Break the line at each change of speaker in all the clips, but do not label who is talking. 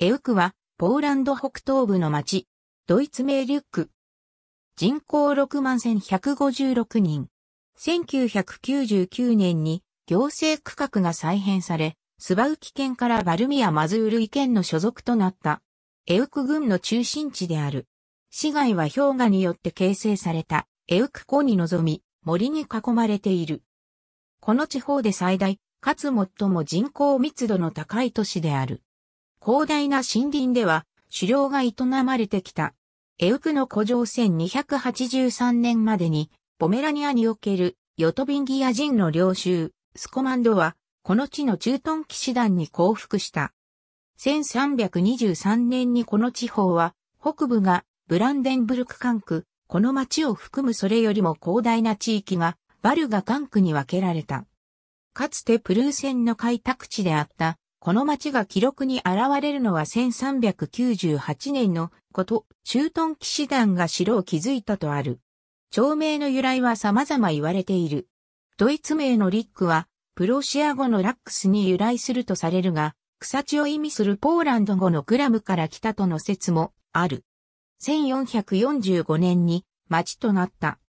エウクは、ポーランド北東部の町、ドイツ名リュック。人口6万1156人。1999年に行政区画が再編され、スバウキ県からバルミア・マズールイ県の所属となった。エウク郡の中心地である。市街は氷河によって形成されたエウク湖に臨み、森に囲まれている。この地方で最大、かつ最も人口密度の高い都市である。広大な森林では狩猟が営まれてきた。エウクの古城1283年までに、ポメラニアにおけるヨトビンギア人の領州、スコマンドは、この地の駐屯騎士団に降伏した。1323年にこの地方は、北部がブランデンブルク管区、この町を含むそれよりも広大な地域が、バルガ管区に分けられた。かつてプルーセンの開拓地であったこの町が記録に現れるのは1398年のこと、中屯騎士団が城を築いたとある。町名の由来は様々言われている。ドイツ名のリックは、プロシア語のラックスに由来するとされるが、草地を意味するポーランド語のグラムから来たとの説もある。1445年に町となった。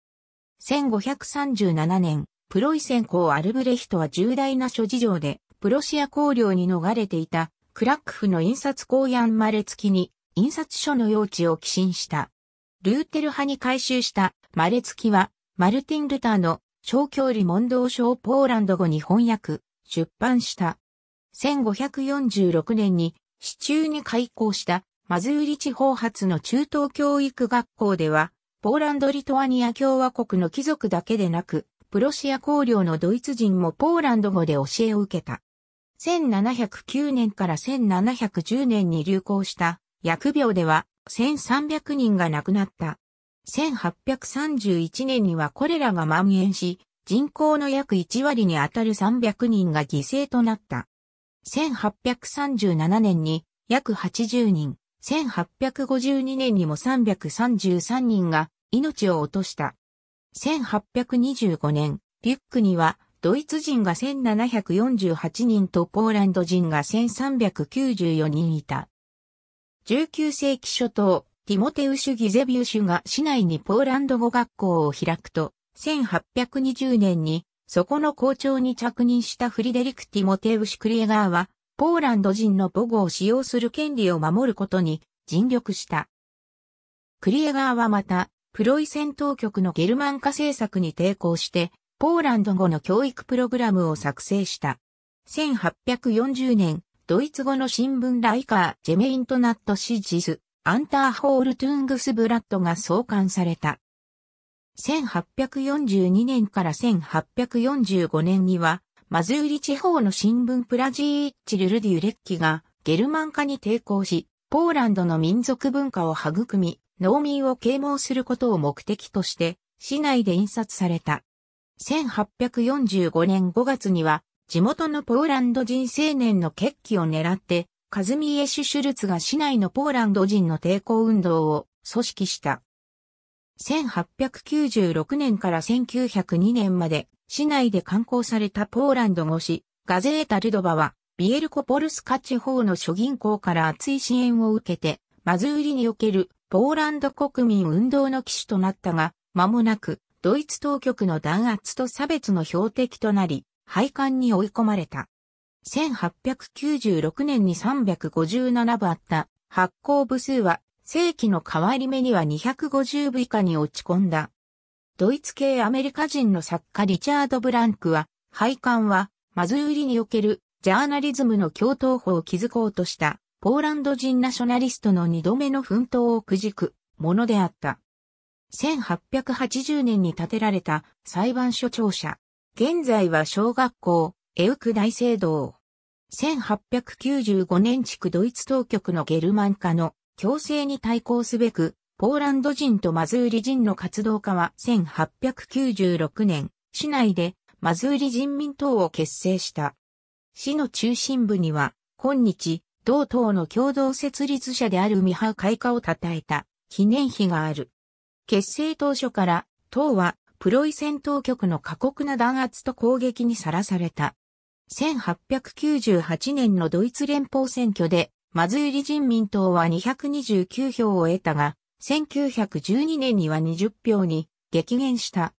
1537年、プロイセン公アルブレヒトは重大な諸事情でプロシア公領に逃れていたクラックフの印刷公ヤンマレツキに印刷所の用地を寄進した。ルーテル派に改修したマレツキはマルティン・ルターの小距離問答書をポーランド語に翻訳、出版した。1546年に市中に開校したマズーリ地方発の中等教育学校では、ポーランド・リトアニア共和国の貴族だけでなく、プロシア公領のドイツ人もポーランド語で教えを受けた。1709年から1710年に流行した薬病では1300人が亡くなった。1831年にはコレラが蔓延し、人口の約1割にあたる300人が犠牲となった。1837年に約80人、1852年にも333人が命を落とした。1825年、リュックにはドイツ人が1748人とポーランド人が1394人いた。19世紀初頭、ティモテウシュ・ギゼビウシュが市内にポーランド語学校を開くと、1820年に、そこの校長に着任したフリデリク・ティモテウシュ・クリエガーは、ポーランド人の母語を使用する権利を守ることに尽力した。クリエガーはまた、プロイセン当局のゲルマン化政策に抵抗して、ポーランド語の教育プログラムを作成した。1840年、ドイツ語の新聞ライカー・ジェメイントナット・シジス、アンター・ホールトゥングス・ブラッドが創刊された。1842年から1845年には、マズーリ地方の新聞プラジー・チルルデュレッキがゲルマン化に抵抗し、ポーランドの民族文化を育み、農民を啓蒙することを目的として、市内で印刷された。1845年5月には、地元のポーランド人青年の決起を狙って、カズミエシュ・シュルツが市内のポーランド人の抵抗運動を組織した。1896年から1902年まで市内で刊行されたポーランド語誌ガゼータ・ルドバはビエルコポルスカ地方の諸銀行から厚い支援を受けてマズーリにおけるポーランド国民運動の機種となったが間もなくドイツ当局の弾圧と差別の標的となり、廃刊に追い込まれた。1896年に357部あった発行部数は正規の変わり目には250部以下に落ち込んだ。ドイツ系アメリカ人の作家リチャード・ブランクは、廃刊はマズーリにおけるジャーナリズムの共闘法を築こうとしたポーランド人ナショナリストの二度目の奮闘をくじくものであった。1880年に建てられた裁判所庁舎。現在は小学校、エウク大聖堂。1895年地区ドイツ当局のゲルマン化の強制に対抗すべく、ポーランド人とマズーリ人の活動家は1896年、市内でマズーリ人民党を結成した。市の中心部には、今日、同党の共同設立者であるミハウ開花を称えた記念碑がある。結成当初から、党はプロイセン当局の過酷な弾圧と攻撃にさらされた。1898年のドイツ連邦選挙で、マズーリ人民党は229票を得たが、1912年には20票に激減した。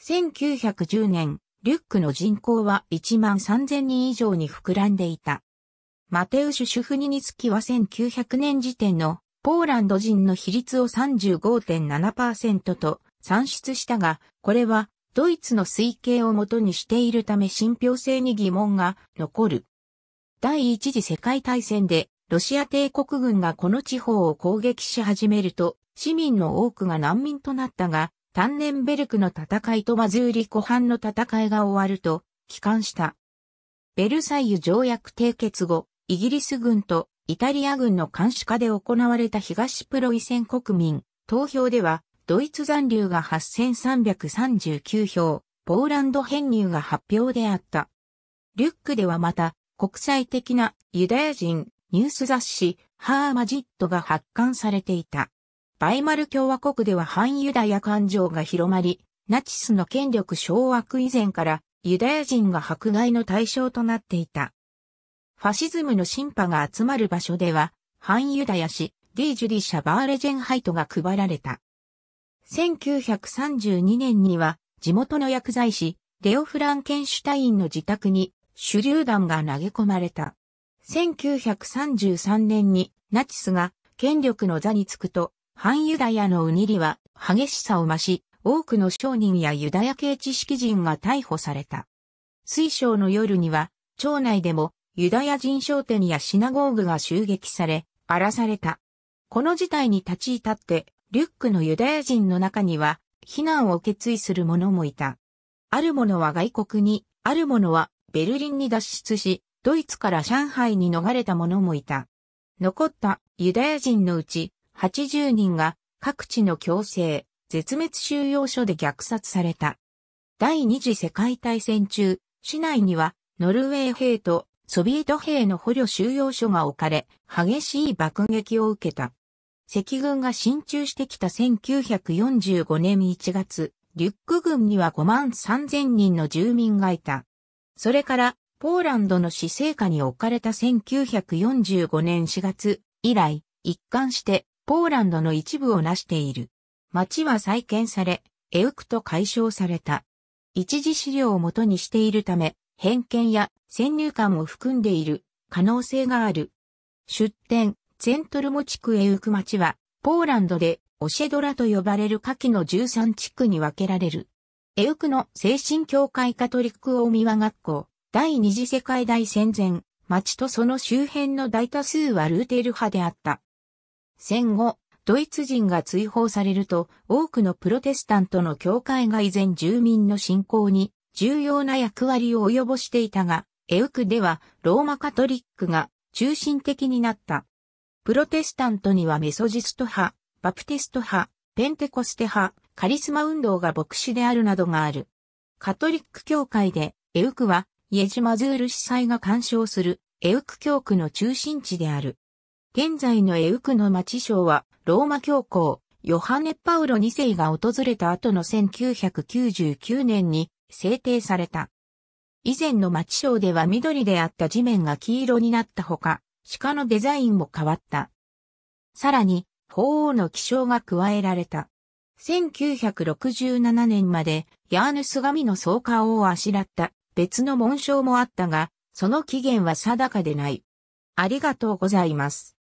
1910年、リュックの人口は1万3000人以上に膨らんでいた。マテウシュ・シュフニニツキは1900年時点のポーランド人の比率を35.7%と算出したが、これはドイツの推計をもとにしているため信憑性に疑問が残る。第一次世界大戦でロシア帝国軍がこの地方を攻撃し始めると市民の多くが難民となったが、タンネンベルクの戦いとマズーリ湖畔の戦いが終わると帰還した。ベルサイユ条約締結後、イギリス軍とイタリア軍の監視下で行われた東プロイセン国民投票では、ドイツ残留が8339票、ポーランド編入が発表であった。リュックではまた、国際的なユダヤ人ニュース雑誌ハーマジットが発刊されていた。バイマル共和国では反ユダヤ感情が広まり、ナチスの権力掌握以前からユダヤ人が迫害の対象となっていた。ファシズムの審判が集まる場所では、反ユダヤ氏、ディ・ジュリシャ・バーレジェンハイトが配られた。1932年には、地元の薬剤師、レオ・フランケンシュタインの自宅に、手榴弾が投げ込まれた。1933年に、ナチスが、権力の座につくと、反ユダヤのうにりは、激しさを増し、多くの商人やユダヤ系知識人が逮捕された。水晶の夜には、町内でもユダヤ人商店やシナゴーグが襲撃され、荒らされた。この事態に立ち至って、リュックのユダヤ人の中には、避難を決意する者もいた。ある者は外国に、ある者はベルリンに脱出し、ドイツから上海に逃れた者もいた。残ったユダヤ人のうち80人が各地の強制、絶滅収容所で虐殺された。第二次世界大戦中、市内にはノルウェー兵とソビエト兵の捕虜収容所が置かれ、激しい爆撃を受けた。赤軍が進駐してきた1945年1月、リュック軍には5万3000人の住民がいた。それから、ポーランドの死生下に置かれた1945年4月以来、一貫してポーランドの一部を成している。町は再建され、エウクと解消された。一時資料をもとにしているため、偏見や先入観を含んでいる可能性がある。出典、セントルモ地区へ行く町は、ポーランドでオシェドラと呼ばれる下記の13地区に分けられる。エウクの精神教会カトリック大宮学校、第二次世界大戦前、町とその周辺の大多数はルーテル派であった。戦後、ドイツ人が追放されると、多くのプロテスタントの教会が依然住民の信仰に重要な役割を及ぼしていたが、エウクではローマカトリックが中心的になった。プロテスタントにはメソジスト派、バプテスト派、ペンテコステ派、カリスマ運動が牧師であるなどがある。カトリック教会で、エウクは、イエジマズール司祭が干渉する、エウク教区の中心地である。現在のエウクの町省は、ローマ教皇、ヨハネ・パウロ2世が訪れた後の1999年に制定された。以前の町章では緑であった地面が黄色になったほか、鹿のデザインも変わった。さらに、鳳凰の気象が加えられた。1967年まで、ヤーヌス神の草加をあしらった別の紋章もあったが、その起源は定かでない。ありがとうございます。